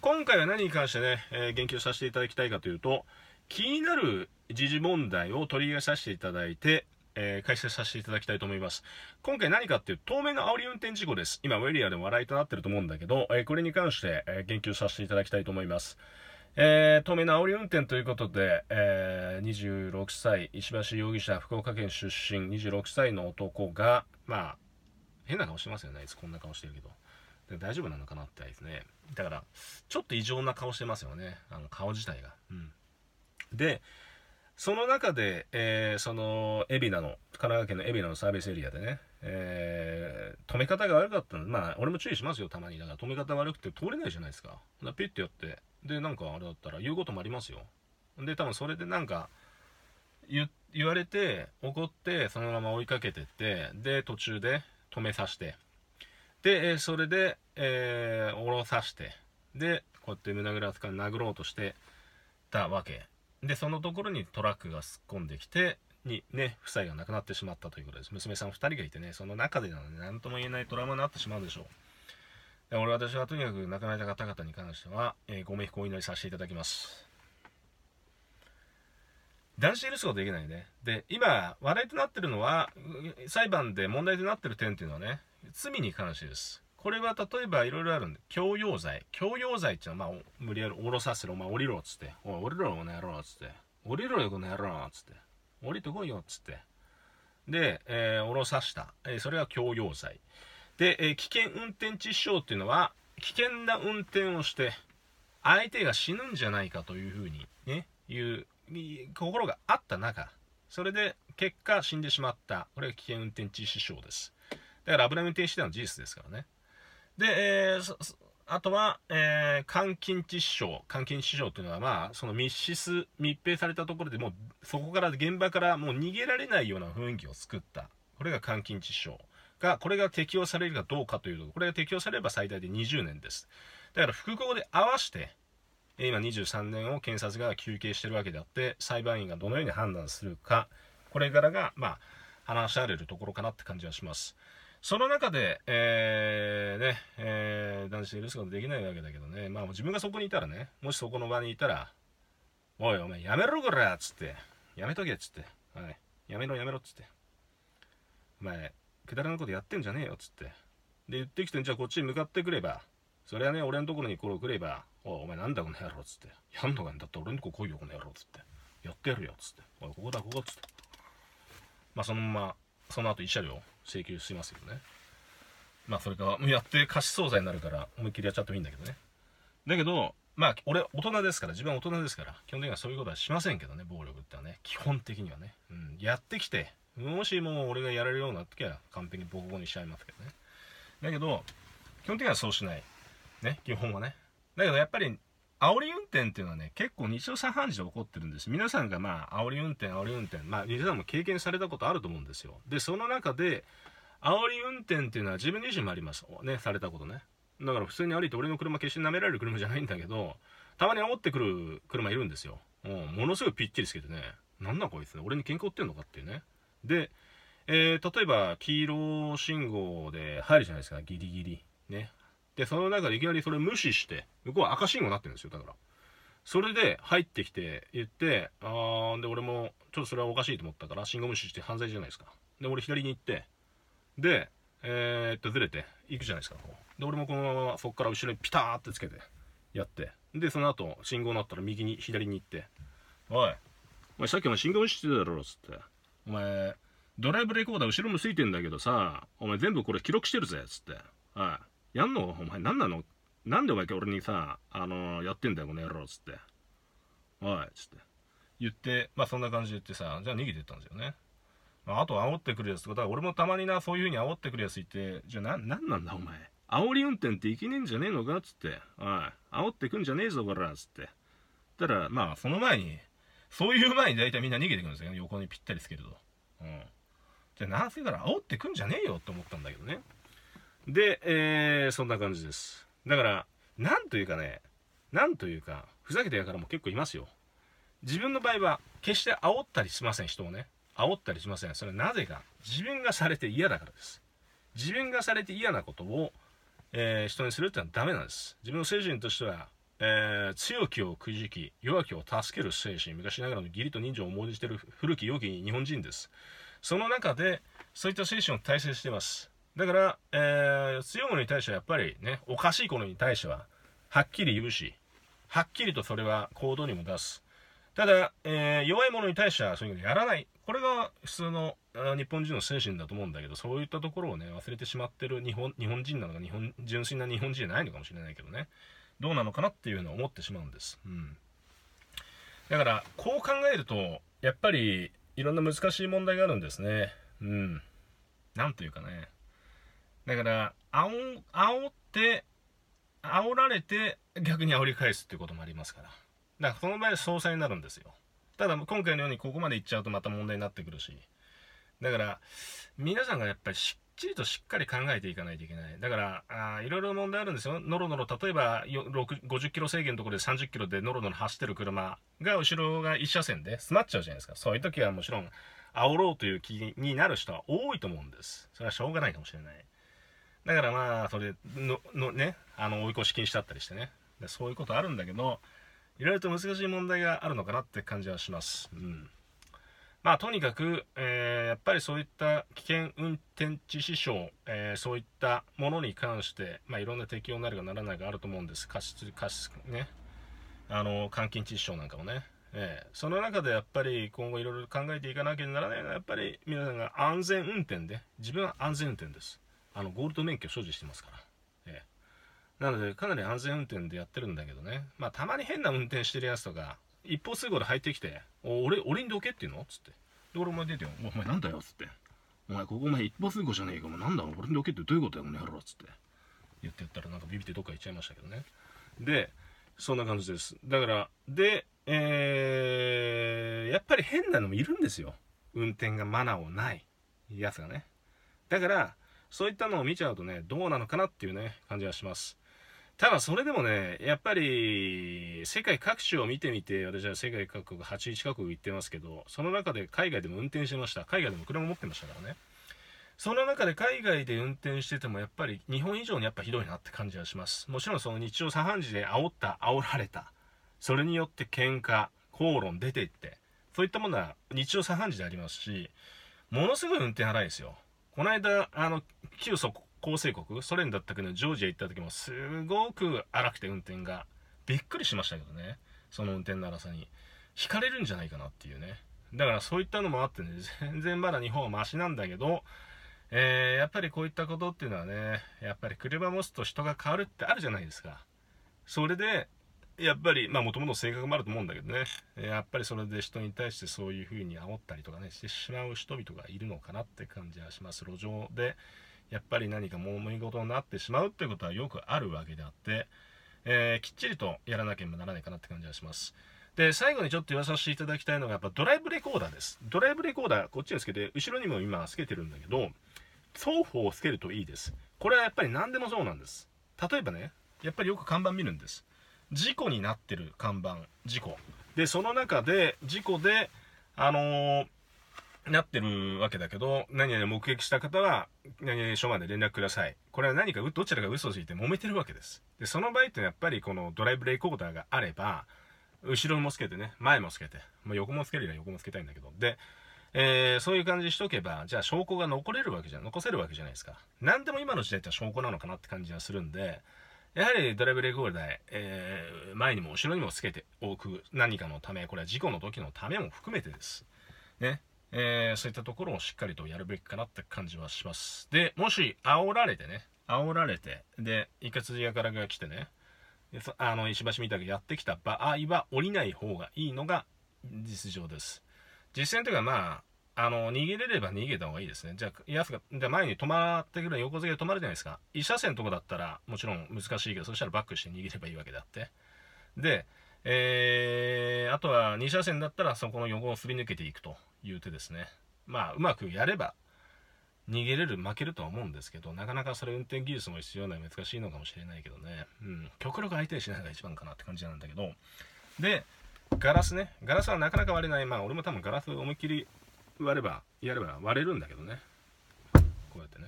今回は何に関してね、えー、言及させていただきたいかというと、気になる時事問題を取り上げさせていただいて、えー、解説させていただきたいと思います。今回何かっていうと、当面の煽り運転事故です。今、ウェリアでも笑いとなってると思うんだけど、えー、これに関して、え言及させていただきたいと思います。えー、透明の煽り運転ということで、えー、26歳、石橋容疑者、福岡県出身、26歳の男が、まあ、変な顔してますよね、いつこんな顔してるけど。大丈夫なのかなってですね。だから、ちょっと異常な顔してますよね。あの、顔自体が。うん。で、その中で、えー、その、海老名の、神奈川県の海老名のサービスエリアでね、えー、止め方が悪かったの。まあ、俺も注意しますよ、たまに。だから止め方悪くて通れないじゃないですか。ピッてやって。で、なんかあれだったら言うこともありますよ。で、多分それでなんか、言、言われて、怒って、そのまま追いかけてって、で、途中で止めさせて、で、えそれで、えー、下ろさして、で、こうやって胸ぐらつか殴ろうとしてたわけ。で、そのところにトラックが突っ込んできて、にね、夫妻が亡くなってしまったということです。娘さん2人がいてね、その中でなので、とも言えないトラウマになってしまうでしょう。で俺私はとにかく亡くなった方々に関しては、えー、ご冥福をお祈りさせていただきます。男子許すことできないね。で、今、話題となってるのは、裁判で問題となってる点っていうのはね、罪に関してです。これは例えばいろいろあるんで、強要罪。強要罪っていうのは、まあ、無理やり降ろさせろ、お前降りろっつって。おい、降りろ、この野郎っつって。降りろよ、この野郎っつって。降りてこいよっつって。で、えー、降ろさした。えー、それが強要罪。で、えー、危険運転致死傷っていうのは、危険な運転をして、相手が死ぬんじゃないかというふうに、ね、いう心があった中、それで結果死んでしまった。これが危険運転致死傷です。だから危運転してたの事実ですからね。で、えー、あとは、えー、監禁致死傷。監禁致死傷というのは、まあ、その密室、密閉されたところでもう、そこから、現場からもう逃げられないような雰囲気を作った。これが監禁致死傷。が、これが適用されるかどうかというと、これが適用されれば最大で20年です。だから複合で合わせて、今23年を検察が求刑してるわけであって、裁判員がどのように判断するか、これからが、まあ、話し合われるところかなって感じがします。その中で、えー、ね、えー、男子で許すことできないわけだけどね、まあ自分がそこにいたらね、もしそこの場にいたら、おいお前やめろこらっつって、やめとけっつって、はい、やめろやめろっつって、お前、くだらないことやってんじゃねえよっつって、で、言ってきてじゃあこっちに向かってくれば、それはね、俺のところにこう来れば、おい、お前なんだこの野郎っつって、やんのかんだって俺のとこ来いよこの野郎っつって、やってやるよっつって、おい、ここだここっつって、まあそのまま、その後慰謝料請求しますよねまあそれかやって貸し相裁になるから思いっきりやっちゃってもいいんだけどねだけどまあ俺大人ですから自分は大人ですから基本的にはそういうことはしませんけどね暴力ってのはね基本的にはね、うん、やってきてもしもう俺がやられるようになってき完璧にボコボコにしちゃいますけどねだけど基本的にはそうしないね基本はねだけどやっぱり煽り運転っていうのはね、結構日常茶飯事で起こってるんです。皆さんがまあ、煽り運転、煽り運転、まあ、皆さんも経験されたことあると思うんですよ。で、その中で、煽り運転っていうのは自分自身もあります。ね、されたことね。だから普通に歩いて俺の車決して舐められる車じゃないんだけど、たまに煽ってくる車いるんですよ。うん、ものすごいぴっちりつけてね、なんだこいつ、俺に喧嘩売ってんのかっていうね。で、えー、例えば黄色信号で入るじゃないですか、ギリギリ。ね。で、その中でいきなりそれ無視して、向こうは赤信号になってるんですよ、だから。それで入ってきて言って、あー、で、俺も、ちょっとそれはおかしいと思ったから、信号無視して犯罪じゃないですか。で、俺左に行って、で、えー、っと、ずれて、行くじゃないですか、こう。で、俺もこのまま、そこから後ろにピターってつけて、やって。で、その後、信号になったら右に、左に行って、おい、お前さっき前信号無視してただろ、つって。お前、ドライブレコーダー後ろもついてんだけどさ、お前全部これ記録してるぜ、つって。はい。やんのお前何なのなんでお前俺にさ、あのー、やってんだよ、この野郎、っつって。おい、っつって。言って、まあそんな感じで言ってさ、じゃあ逃げてったんですよね。まあ、あと煽ってくるやつとか、だから俺もたまにな、そういううに煽ってくるやついて、じゃあな、なんなんだお前。煽り運転っていけねえんじゃねえのかっつって。おい、煽ってくんじゃねえぞ、こら、っつって。たら、まあその前に、そういう前に大体みんな逃げてくるんですよ横にぴったりつけると。うん。じゃあ、なんせから煽ってくんじゃねえよって思ったんだけどね。で、えー、そんな感じです。だから、なんというかね、なんというか、ふざけてやからも結構いますよ。自分の場合は、決して煽ったりしません、人をね。煽ったりしません。それはなぜか、自分がされて嫌だからです。自分がされて嫌なことを、えー、人にするってのはダメなんです。自分の精神としては、えー、強きをくじき、弱きを助ける精神、昔ながらの義理と人情を重んじている古き良き日本人です。その中で、そういった精神を大成しています。だから、えー、強いものに対してはやっぱりね、おかしいことに対しては、はっきり言うし、はっきりとそれは行動にも出す。ただ、えー、弱いものに対してはそういうのやらない。これが普通の日本人の精神だと思うんだけど、そういったところをね、忘れてしまってる日本日本人なのか日本、純粋な日本人じゃないのかもしれないけどね、どうなのかなっていうのを思ってしまうんです。うん。だから、こう考えると、やっぱりいろんな難しい問題があるんですね。うん。なんというかね。だから、あお、煽って、煽られて、逆に煽り返すっていうこともありますから。だから、その場合、総裁になるんですよ。ただ、今回のようにここまで行っちゃうとまた問題になってくるし。だから、皆さんがやっぱりしっちりとしっかり考えていかないといけない。だから、あいろいろ問題あるんですよ。のろのろ、例えば50キロ制限のところで30キロでのろのろ走ってる車が、後ろが1車線で詰まっちゃうじゃないですか。そういう時はもちろん、煽ろうという気になる人は多いと思うんです。それはしょうがないかもしれない。だからまあ、それの、のね、あの、追い越し禁止だったりしてね。でそういうことあるんだけど、いろいろと難しい問題があるのかなって感じはします。うん。まあ、とにかく、えー、やっぱりそういった危険運転致死傷、えー、そういったものに関して、まあ、いろんな適用になるかならないかあると思うんです。過失、過失、ね。あの、監禁致死傷なんかもね。えー、その中でやっぱり今後いろいろ考えていかなきゃならないのは、やっぱり皆さんが安全運転で、自分は安全運転です。あのゴールド免許所持してますから。ええ、なので、かなり安全運転でやってるんだけどね。まあ、たまに変な運転してるやつとか、一方通行で入ってきて、俺、俺にどけって言うのつって。で、俺も出てよ。お前なんだよつって。お前、ここお前一方通行じゃねえか。もうなんだ俺にどけってどういうことだよ、ね、やろっつって。言ってやったらなんかビビってどっか行っちゃいましたけどね。で、そんな感じです。だから、で、えー、やっぱり変なのもいるんですよ。運転がマナーをないやつがね。だから、そういったのを見ちゃうとね、どうなのかなっていうね、感じがします。ただそれでもね、やっぱり世界各地を見てみて、私は世界各国81カ国行ってますけど、その中で海外でも運転してました。海外でも車持ってましたからね。その中で海外で運転しててもやっぱり日本以上にやっぱひどいなって感じがします。もちろんその日常茶飯事で煽った、煽られた。それによって喧嘩、口論出ていって。そういったものは日常茶飯事でありますし、ものすごい運転荒いですよ。この間、あの、旧ソ構成国、ソ連だったけど、ジョージア行った時も、すごく荒くて運転が。びっくりしましたけどね。その運転の荒さに。惹かれるんじゃないかなっていうね。だからそういったのもあってね、全然まだ日本はマシなんだけど、えー、やっぱりこういったことっていうのはね、やっぱり車持つと人が変わるってあるじゃないですか。それで、やっぱり、まあ、もともと性格もあると思うんだけどね、やっぱりそれで人に対してそういうふうに煽ったりとかね、してしまう人々がいるのかなって感じはします。路上で、やっぱり何か揉め事になってしまうってことはよくあるわけであって、えー、きっちりとやらなければならないかなって感じがします。で、最後にちょっと言わさせていただきたいのが、やっぱドライブレコーダーです。ドライブレコーダー、こっちにつけて、後ろにも今つけてるんだけど、双方をつけるといいです。これはやっぱり何でもそうなんです。例えばね、やっぱりよく看板見るんです。事故になってる看板事故でその中で事故であのー、なってるわけだけど何々目撃した方は何々署まで連絡くださいこれは何かどちらか嘘をついて揉めてるわけですでその場合ってやっぱりこのドライブレコーダーがあれば後ろもつけてね前もつけて、まあ、横もつけるよりは横もつけたいんだけどでえー、そういう感じにしとけば、じゃあ証拠が残れるわけじゃ、残せるわけじゃないですか。何でも今の時代って証拠なのかなって感じはするんで、やはりドライブレコーダー、えー、前にも後ろにもつけておく何かのため、これは事故の時のためも含めてです。ね。えー、そういったところをしっかりとやるべきかなって感じはします。で、もし煽られてね、煽られて、で、いかつじやからが来てね、あの、石橋みたくやってきた場合は降りない方がいいのが実情です。実践というかまあ、あの、逃げれれば逃げた方がいいですね。じゃあ、やが、じゃあ前に止まってくる横付けで止まるじゃないですか。1車線のとこだったら、もちろん難しいけど、そしたらバックして逃げればいいわけであって。で、えー、あとは2車線だったら、そこの横をすり抜けていくという手ですね。まあ、うまくやれば、逃げれる、負けるとは思うんですけど、なかなかそれ運転技術も必要ない難しいのかもしれないけどね。うん、極力相手にしないのが一番かなって感じなんだけど。で、ガラスね。ガラスはなかなか割れない。まあ、俺も多分ガラス思いっきり割ればやれば割れるんだけどねこうやってね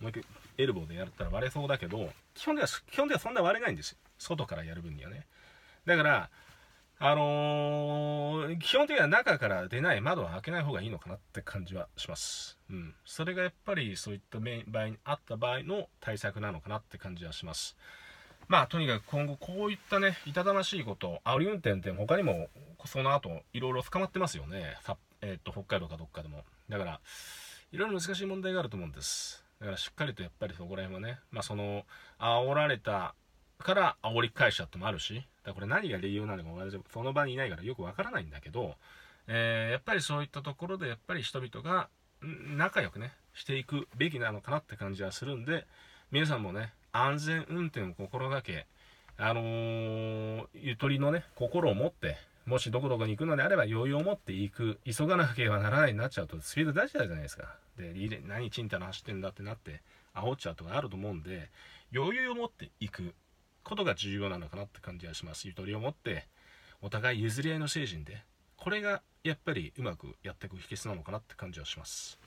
もう一回エルボーでやったら割れそうだけど基本では基本ではそんな割れないんです外からやる分にはねだからあのー、基本的には中から出ない窓は開けない方がいいのかなって感じはします。うん。それがやっぱりそういった場合にあった場合の対策なのかなって感じはします。まあ、とにかく今後こういったね、痛たましいこと、煽り運転って他にもその後いろいろ捕まってますよね。札えっ、ー、と、北海道かどっかでも。だから、いろいろ難しい問題があると思うんです。だからしっかりとやっぱりそこら辺はね、まあその、煽られたから煽り返したってもあるし、だこれ何が理由なのか私その場にいないからよくわからないんだけど、えー、やっぱりそういったところでやっぱり人々が仲良くね、していくべきなのかなって感じはするんで、皆さんもね、安全運転を心がけ、あのー、ゆとりのね、心を持って、もしどこどこに行くのであれば余裕を持って行く急がなければならないになっちゃうとスピード出しちゃうじゃないですかで何ちんたら走ってんだってなって煽っちゃうとかあると思うんで余裕を持って行くことが重要なのかなって感じがしますゆとりを持ってお互い譲り合いの精神でこれがやっぱりうまくやっていく秘訣なのかなって感じはします